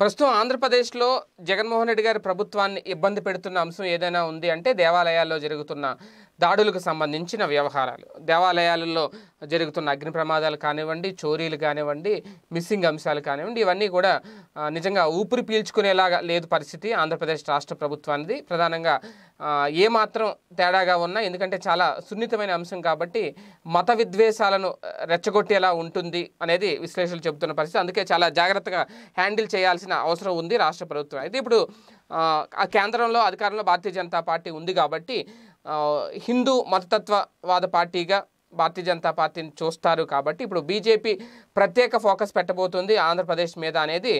ప్రస్తుతం ఆంధ్రప్రదేశ్లో జగన్మోహన్ రెడ్డి గారి ప్రభుత్వాన్ని ఇబ్బంది పెడుతున్న అంశం ఏదైనా ఉంది అంటే దేవాలయాల్లో జరుగుతున్న దాడులకు సంబంధించిన వ్యవహారాలు దేవాలయాలలో జరుగుతున్న అగ్ని ప్రమాదాలు కానివ్వండి చోరీలు కానివ్వండి మిస్సింగ్ అంశాలు కానివ్వండి ఇవన్నీ కూడా నిజంగా ఊపిరి పీల్చుకునేలాగా లేదు పరిస్థితి ఆంధ్రప్రదేశ్ రాష్ట్ర ప్రభుత్వానికి ప్రధానంగా ఏమాత్రం తేడాగా ఉన్నా ఎందుకంటే చాలా సున్నితమైన అంశం కాబట్టి మత విద్వేషాలను రెచ్చగొట్టేలా ఉంటుంది అనేది విశ్లేషణలు చెబుతున్న పరిస్థితి అందుకే చాలా జాగ్రత్తగా హ్యాండిల్ చేయాల్సిన అవసరం ఉంది రాష్ట్ర ప్రభుత్వం అయితే ఇప్పుడు ఆ కేంద్రంలో అధికారంలో భారతీయ జనతా పార్టీ ఉంది కాబట్టి హిందూ మతతత్వవాద పార్టీగా భారతీయ జనతా పార్టీని చూస్తారు కాబట్టి ఇప్పుడు బీజేపీ ప్రత్యేక ఫోకస్ పెట్టబోతుంది ఆంధ్రప్రదేశ్ మీద అనేది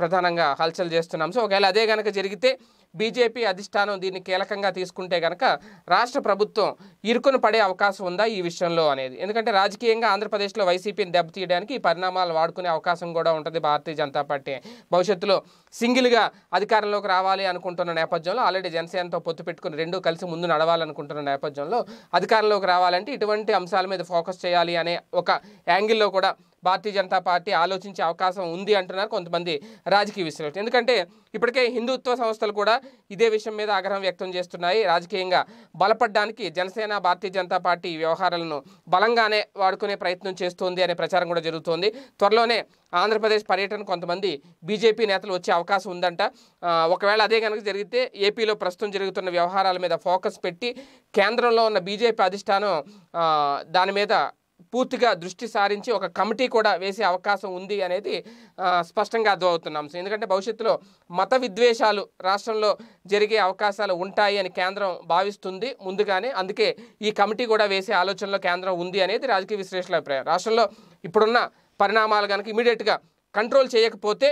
ప్రధానంగా హల్చల్ చేస్తున్నాం సో ఒకవేళ అదే కనుక జరిగితే బీజేపీ అధిష్టానం దీన్ని కీలకంగా తీసుకుంటే కనుక రాష్ట్ర ప్రభుత్వం ఇరుకును పడే అవకాశం ఉందా ఈ విషయంలో అనేది ఎందుకంటే రాజకీయంగా ఆంధ్రప్రదేశ్లో వైసీపీని దెబ్బతీయడానికి ఈ పరిణామాలు వాడుకునే అవకాశం కూడా ఉంటుంది భారతీయ జనతా పార్టీ భవిష్యత్తులో సింగిల్గా అధికారంలోకి రావాలి అనుకుంటున్న నేపథ్యంలో ఆల్రెడీ జనసేనతో పొత్తు పెట్టుకుని రెండూ కలిసి ముందు నడవాలనుకుంటున్న నేపథ్యంలో అధికారంలోకి రావాలంటే ఇటువంటి అంశాల మీద ఫోకస్ చేయాలి అనే ఒక యాంగిల్లో కూడా భారతీయ జనతా పార్టీ ఆలోచించే అవకాశం ఉంది అంటున్నారు కొంతమంది రాజకీయ విశ్లేషణ ఎందుకంటే ఇప్పటికే హిందుత్వ సంస్థలు కూడా ఇదే విషయం మీద ఆగ్రహం వ్యక్తం చేస్తున్నాయి రాజకీయంగా బలపడడానికి జనసేన భారతీయ జనతా పార్టీ వ్యవహారాలను బలంగానే వాడుకునే ప్రయత్నం చేస్తోంది అనే ప్రచారం కూడా జరుగుతోంది త్వరలోనే ఆంధ్రప్రదేశ్ పర్యటన కొంతమంది బీజేపీ నేతలు వచ్చే అవకాశం ఉందంట ఒకవేళ అదే కనుక జరిగితే ఏపీలో ప్రస్తుతం జరుగుతున్న వ్యవహారాల మీద ఫోకస్ పెట్టి కేంద్రంలో ఉన్న బీజేపీ అధిష్టానం దాని మీద పూర్తిగా దృష్టి సారించి ఒక కమిటీ కూడా వేసే అవకాశం ఉంది అనేది స్పష్టంగా అవుతున్న సో ఎందుకంటే భవిష్యత్తులో మత విద్వేషాలు రాష్ట్రంలో జరిగే అవకాశాలు ఉంటాయి అని కేంద్రం భావిస్తుంది ముందుగానే అందుకే ఈ కమిటీ కూడా వేసే ఆలోచనలో కేంద్రం ఉంది అనేది రాజకీయ విశ్లేషణ అభిప్రాయం రాష్ట్రంలో ఇప్పుడున్న పరిణామాలు కనుక ఇమీడియట్గా కంట్రోల్ చేయకపోతే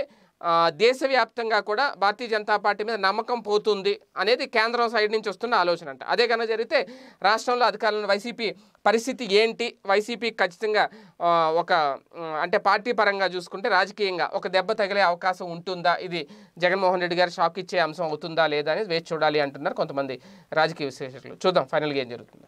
దేశవ్యాప్తంగా కూడా భారతీయ జనతా పార్టీ మీద నమ్మకం పోతుంది అనేది కేంద్రం సైడ్ నుంచి వస్తున్న ఆలోచన అంట అదే కనుక జరిగితే రాష్ట్రంలో అధికారులను వైసీపీ పరిస్థితి ఏంటి వైసీపీ ఖచ్చితంగా ఒక అంటే పార్టీ పరంగా చూసుకుంటే రాజకీయంగా ఒక దెబ్బ తగిలే అవకాశం ఉంటుందా ఇది జగన్మోహన్ రెడ్డి గారు షాక్ ఇచ్చే అంశం అవుతుందా లేదా అనేది వేచి చూడాలి అంటున్నారు కొంతమంది రాజకీయ విశ్లేషకులు చూద్దాం ఫైనల్గా ఏం జరుగుతుందో